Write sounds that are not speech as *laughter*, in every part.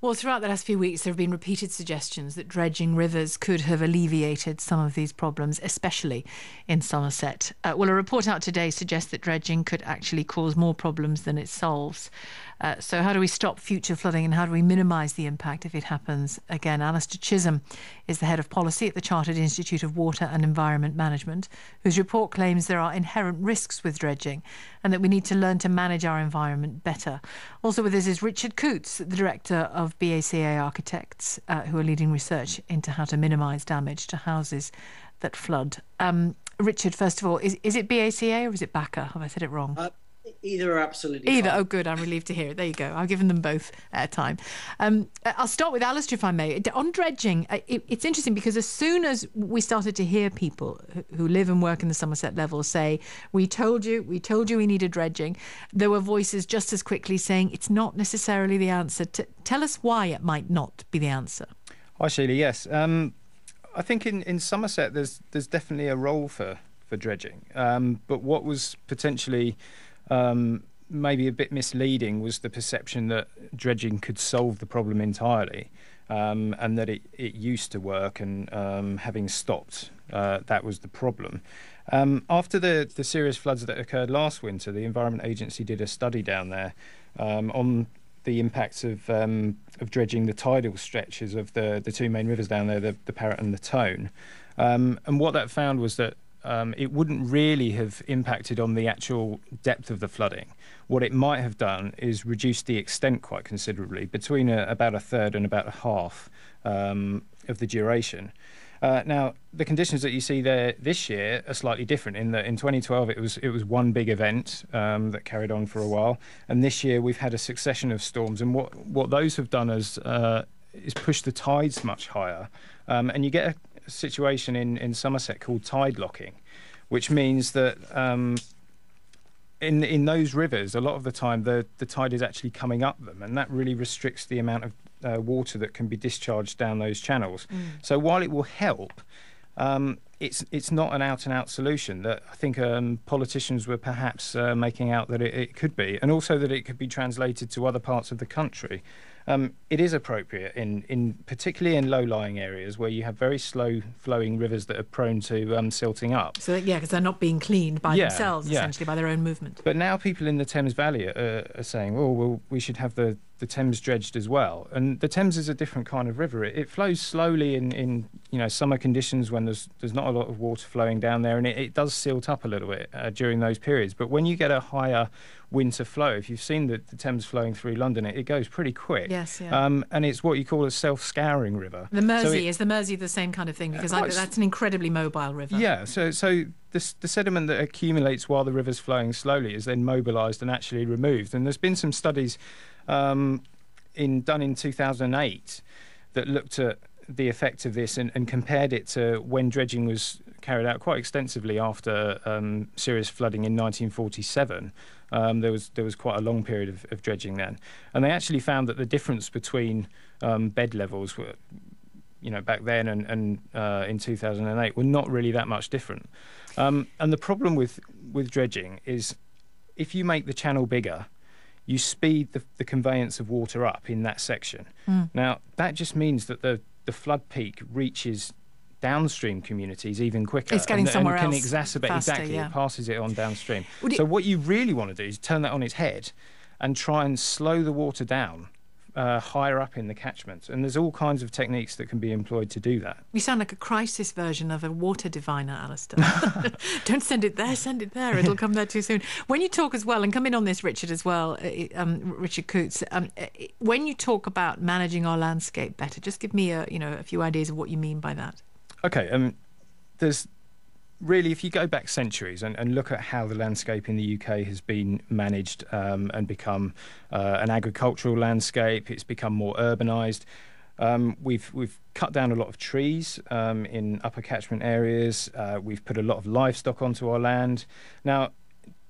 Well, throughout the last few weeks, there have been repeated suggestions that dredging rivers could have alleviated some of these problems, especially in Somerset. Uh, well, a report out today suggests that dredging could actually cause more problems than it solves. Uh, so, how do we stop future flooding and how do we minimise the impact if it happens again? Alistair Chisholm is the head of policy at the Chartered Institute of Water and Environment Management, whose report claims there are inherent risks with dredging and that we need to learn to manage our environment better. Also, with us is Richard Coots, the director of of BACA architects uh, who are leading research into how to minimise damage to houses that flood. Um, Richard, first of all, is, is it BACA or is it BACA? Have I said it wrong? Uh, either are absolutely either. Fine. Oh, good. I'm relieved to hear it. There you go. I've given them both airtime. Uh, um, uh, I'll start with Alistair, if I may. On dredging, uh, it, it's interesting because as soon as we started to hear people who live and work in the Somerset level say, "We told you, we told you, we needed dredging," there were voices just as quickly saying it's not necessarily the answer. T- tell us why it might not be the answer. Hi, Sheila. Yes. Um, I think in, in Somerset, there's there's definitely a role for for dredging. Um, but what was potentially um, maybe a bit misleading was the perception that dredging could solve the problem entirely um, and that it, it used to work and um, having stopped, uh, that was the problem. Um, after the, the serious floods that occurred last winter, the Environment Agency did a study down there um, on the impacts of, um, of dredging the tidal stretches of the, the two main rivers down there, the, the Parrot and the Tone. Um, and what that found was that um, it wouldn't really have impacted on the actual depth of the flooding. What it might have done is reduced the extent quite considerably, between a, about a third and about a half um, of the duration. Uh, now, the conditions that you see there this year are slightly different. In that, in 2012, it was it was one big event um, that carried on for a while, and this year we've had a succession of storms. And what what those have done is uh, is push the tides much higher, um, and you get a situation in, in Somerset called tide locking, which means that um, in in those rivers, a lot of the time the the tide is actually coming up them, and that really restricts the amount of uh, water that can be discharged down those channels. Mm. So while it will help, um, it's it's not an out and out solution that I think um, politicians were perhaps uh, making out that it, it, could be, and also that it could be translated to other parts of the country. Um, it is appropriate in, in particularly in low lying areas where you have very slow flowing rivers that are prone to um, silting up. So yeah, because they're not being cleaned by yeah, themselves yeah. essentially by their own movement. But now people in the Thames Valley are, are saying, oh, well, we should have the the Thames dredged as well. And the Thames is a different kind of river. It, it flows slowly in, in you know summer conditions when there's there's not a lot of water flowing down there and it, it does silt up a little bit uh, during those periods but when you get a higher winter flow if you've seen the, the Thames flowing through London it, it goes pretty quick yes yeah. Um, and it's what you call a self-scouring river the Mersey so it, is the Mersey the same kind of thing uh, because uh, I, that's an incredibly mobile river yeah so so the, the, sediment that accumulates while the river's flowing slowly is then mobilized and actually removed and there's been some studies um, in done in 2008 that looked at the effect of this and, and, compared it to when dredging was carried out quite extensively after um, serious flooding in 1947. Um, there was there was quite a long period of, of, dredging then, and they actually found that the difference between um, bed levels were, you know, back then and, and uh, in 2008 were not really that much different. Um, and the problem with with dredging is, if you make the channel bigger, you speed the, the, conveyance of water up in that section. Mm. Now, that just means that the the flood peak reaches downstream communities even quicker. It's getting and, somewhere and can else. can exacerbate faster, exactly. Yeah. It passes it on downstream. so what you really want to do is turn that on its head and try and slow the water down uh, higher up in the catchment. And there's all kinds of techniques that can be employed to do that. You sound like a crisis version of a water diviner, Alistair. *laughs* *laughs* Don't send it there, send it there. It'll come there too soon. When you talk as well, and come in on this, Richard, as well, uh, um, Richard Coots, um, uh, when you talk about managing our landscape better, just give me a, you know, a few ideas of what you mean by that. Okay. Um, there's really, if you go back centuries and, and, look at how the landscape in the UK has been managed um, and become uh, an agricultural landscape, it's become more urbanised. Um, we've we've cut down a lot of trees um, in upper catchment areas. Uh, we've put a lot of livestock onto our land. Now,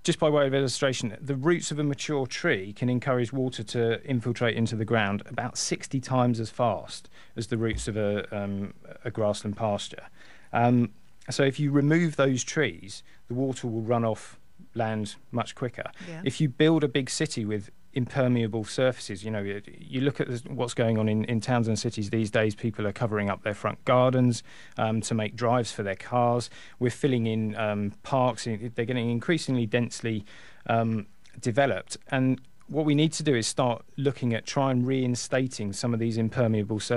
just by way of illustration, the roots of a mature tree can encourage water to infiltrate into the ground about 60 times as fast as the roots of a, um, a grassland pasture. Um, so if you remove those trees, the water will run off land much quicker. Yeah. If you build a big city with impermeable surfaces, you know, you, you look at what's going on in, in towns and cities these days, people are covering up their front gardens um, to make drives for their cars. We're filling in um, parks, they're getting increasingly densely um, developed. And what we need to do is start looking at try and reinstating some of these impermeable surfaces.